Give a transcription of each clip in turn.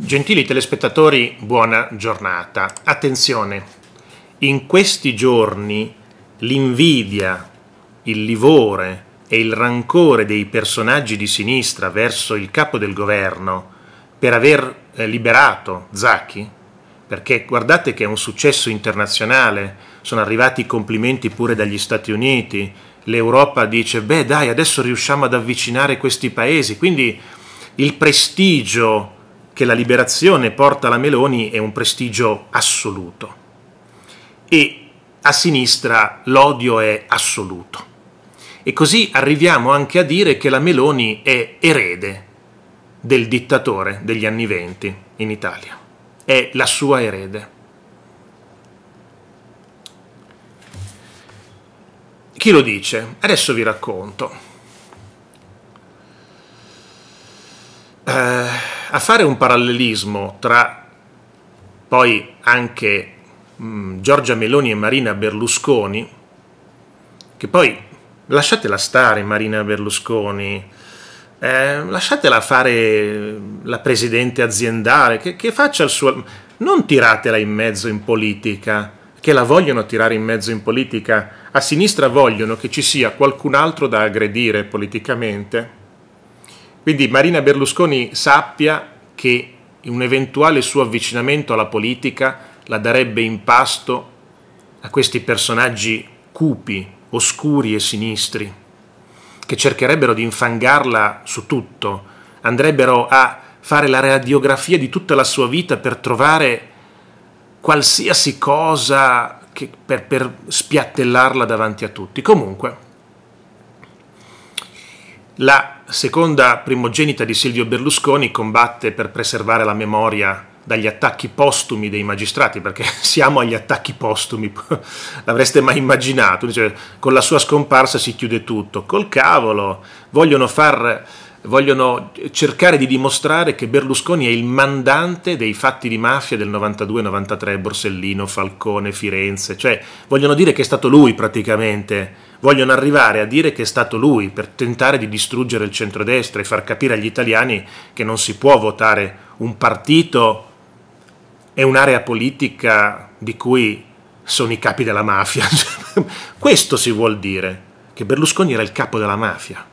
Gentili telespettatori, buona giornata. Attenzione, in questi giorni l'invidia, il livore e il rancore dei personaggi di sinistra verso il capo del governo per aver eh, liberato Zacchi, perché guardate che è un successo internazionale, sono arrivati complimenti pure dagli Stati Uniti, l'Europa dice beh dai adesso riusciamo ad avvicinare questi paesi, quindi il prestigio che la liberazione porta alla Meloni è un prestigio assoluto e a sinistra l'odio è assoluto. E così arriviamo anche a dire che la Meloni è erede del dittatore degli anni venti in Italia, è la sua erede. Chi lo dice? Adesso vi racconto. a fare un parallelismo tra poi anche mh, mm, Giorgia Meloni e Marina Berlusconi, che poi lasciatela stare Marina Berlusconi, eh, lasciatela fare la presidente aziendale, che, che, faccia il suo... Non tiratela in mezzo in politica, che la vogliono tirare in mezzo in politica. A sinistra vogliono che ci sia qualcun altro da aggredire politicamente quindi Marina Berlusconi sappia che un eventuale suo avvicinamento alla politica la darebbe in pasto a questi personaggi cupi, oscuri e sinistri, che cercherebbero di infangarla su tutto, andrebbero a fare la radiografia di tutta la sua vita per trovare qualsiasi cosa che, per, per spiattellarla davanti a tutti. Comunque, la seconda primogenita di Silvio Berlusconi, combatte per preservare la memoria dagli attacchi postumi dei magistrati, perché siamo agli attacchi postumi, l'avreste mai immaginato, Dice, con la sua scomparsa si chiude tutto, col cavolo, vogliono, far, vogliono cercare di dimostrare che Berlusconi è il mandante dei fatti di mafia del 92-93, Borsellino, Falcone, Firenze, cioè vogliono dire che è stato lui praticamente vogliono arrivare a dire che è stato lui per tentare di distruggere il centrodestra e far capire agli italiani che non si può votare un partito e un'area politica di cui sono i capi della mafia. Questo si vuol dire, che Berlusconi era il capo della mafia.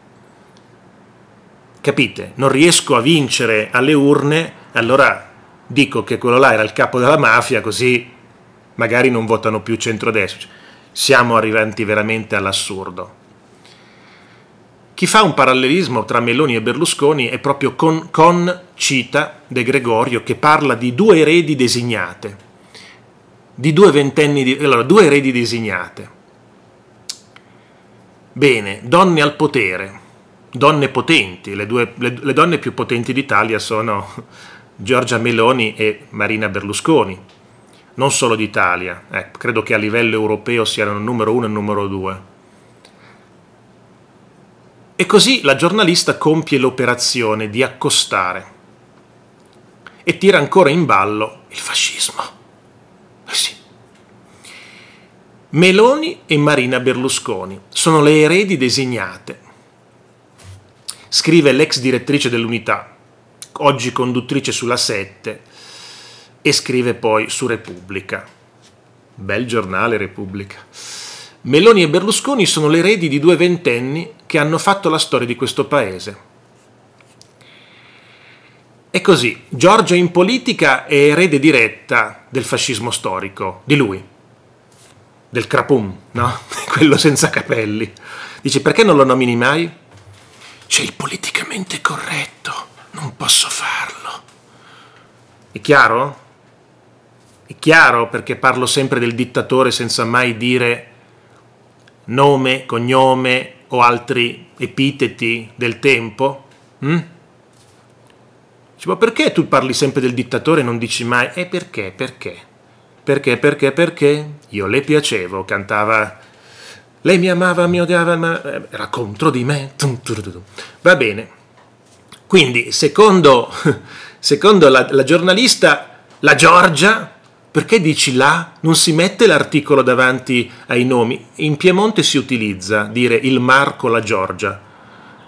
Capite? Non riesco a vincere alle urne, allora dico che quello là era il capo della mafia, così magari non votano più centrodestra siamo arrivati veramente all'assurdo. Chi fa un parallelismo tra Meloni e Berlusconi è proprio con, con Cita De Gregorio che parla di due eredi designate, di due ventenni di... allora, due eredi designate. Bene, donne al potere, donne potenti, le, due, le, le donne più potenti d'Italia sono Giorgia Meloni e Marina Berlusconi non solo d'Italia, eh, credo che a livello europeo siano il numero uno e il numero due. E così la giornalista compie l'operazione di accostare e tira ancora in ballo il fascismo. Eh sì. Meloni e Marina Berlusconi sono le eredi designate, scrive l'ex direttrice dell'unità, oggi conduttrice sulla sette, e scrive poi su Repubblica. Bel giornale Repubblica. Meloni e Berlusconi sono le eredi di due ventenni che hanno fatto la storia di questo paese. E così, Giorgio in politica è erede diretta del fascismo storico, di lui, del crapum, no? Quello senza capelli. Dice, perché non lo nomini mai? C'è il politicamente corretto, non posso farlo. È chiaro? È chiaro perché parlo sempre del dittatore senza mai dire nome, cognome o altri epiteti del tempo? Mm? Dici, ma perché tu parli sempre del dittatore e non dici mai e perché, perché? Perché, perché, perché? Io le piacevo, cantava lei mi amava, mi odiava, ma eh, era contro di me. Va bene. Quindi, secondo, secondo la, la giornalista, la Giorgia perché dici là? Non si mette l'articolo davanti ai nomi. In Piemonte si utilizza dire il Marco la Giorgia.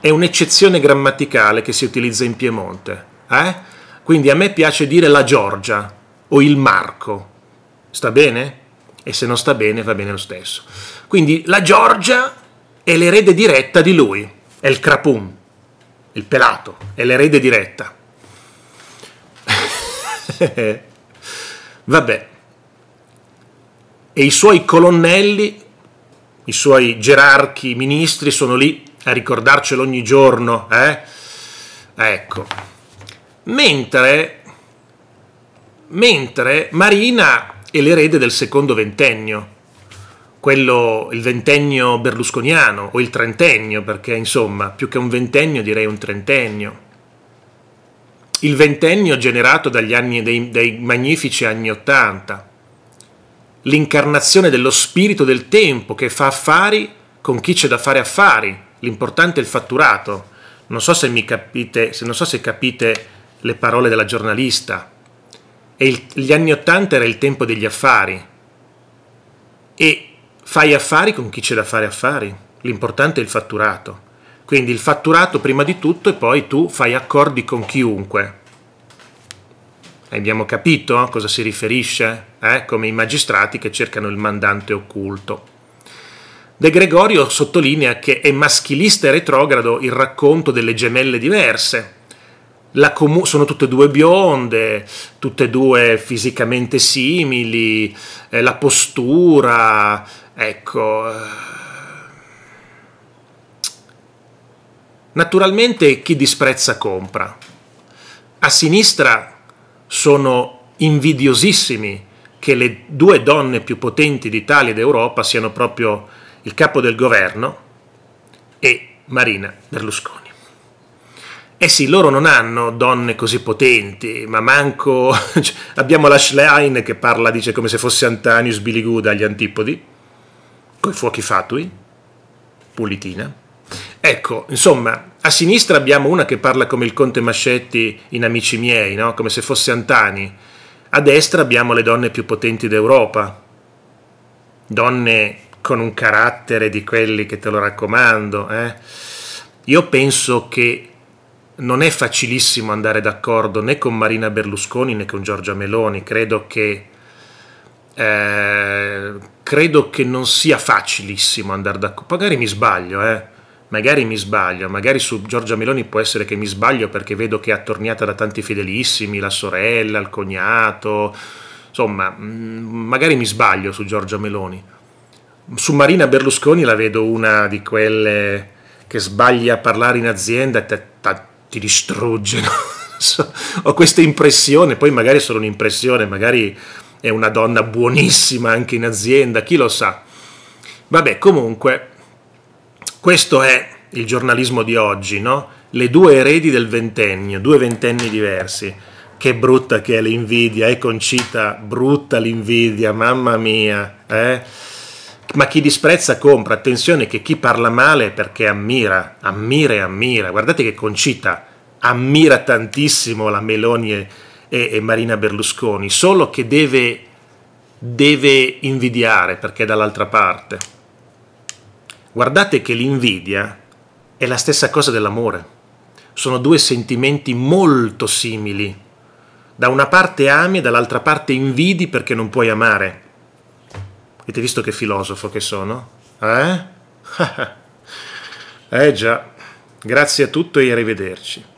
È un'eccezione grammaticale che si utilizza in Piemonte. Eh? Quindi a me piace dire la Giorgia o il Marco. Sta bene? E se non sta bene va bene lo stesso. Quindi la Giorgia è l'erede diretta di lui. È il crapum, il pelato, è l'erede diretta. Vabbè. E i suoi colonnelli, i suoi gerarchi, i ministri sono lì a ricordarcelo ogni giorno, eh? Ecco. Mentre, mentre Marina è l'erede del secondo ventennio, quello, il ventennio berlusconiano o il trentennio, perché insomma, più che un ventennio direi un trentennio il ventennio generato dagli anni dei, dei magnifici anni Ottanta, l'incarnazione dello spirito del tempo che fa affari con chi c'è da fare affari, l'importante è il fatturato. Non so se, capite, se, non so se capite le parole della giornalista. Il, gli anni Ottanta era il tempo degli affari. E fai affari con chi c'è da fare affari, l'importante è il fatturato. Quindi il fatturato prima di tutto e poi tu fai accordi con chiunque. Abbiamo capito a cosa si riferisce? Eh? Come i magistrati che cercano il mandante occulto. De Gregorio sottolinea che è maschilista e retrogrado il racconto delle gemelle diverse. sono tutte e due bionde, tutte e due fisicamente simili, eh, la postura, ecco eh, Naturalmente chi disprezza compra. A sinistra sono invidiosissimi che le due donne più potenti d'Italia ed Europa siano proprio il capo del governo e Marina Berlusconi. Eh sì, loro non hanno donne così potenti, ma manco... Cioè, abbiamo la Schlein che parla, dice, come se fosse Antanius Biliguda agli antipodi, coi fuochi fatui, pulitina. Ecco, insomma, a sinistra abbiamo una che parla come il conte Mascetti in Amici miei, no? come se fosse Antani. A destra abbiamo le donne più potenti d'Europa, donne con un carattere di quelli che te lo raccomando. Eh? Io penso che non è facilissimo andare d'accordo né con Marina Berlusconi né con Giorgia Meloni, credo che, eh, credo che non sia facilissimo andare d'accordo, magari mi sbaglio, eh? magari mi sbaglio, magari su Giorgia Meloni può essere che mi sbaglio perché vedo che è attorniata da tanti fedelissimi, la sorella, il cognato, insomma, mm, magari mi sbaglio su Giorgia Meloni. Su Marina Berlusconi la vedo una di quelle che sbaglia a parlare in azienda e te, te, ti distrugge. No? Ho questa impressione, poi magari è solo un'impressione, magari è una donna buonissima anche in azienda, chi lo sa. Vabbè, comunque questo è il giornalismo di oggi, no? Le due eredi del ventennio, due ventenni diversi. Che brutta che è l'invidia, è eh Concita, brutta l'invidia, mamma mia, eh? Ma chi disprezza compra, attenzione che chi parla male perché ammira, ammira e ammira. Guardate che Concita ammira tantissimo la Meloni e, e, e Marina Berlusconi, solo che deve, deve invidiare perché è dall'altra parte. Guardate che l'invidia è la stessa cosa dell'amore. Sono due sentimenti molto simili. Da una parte ami e dall'altra parte invidi perché non puoi amare. Avete visto che filosofo che sono? Eh? eh già. Grazie a tutto e arrivederci.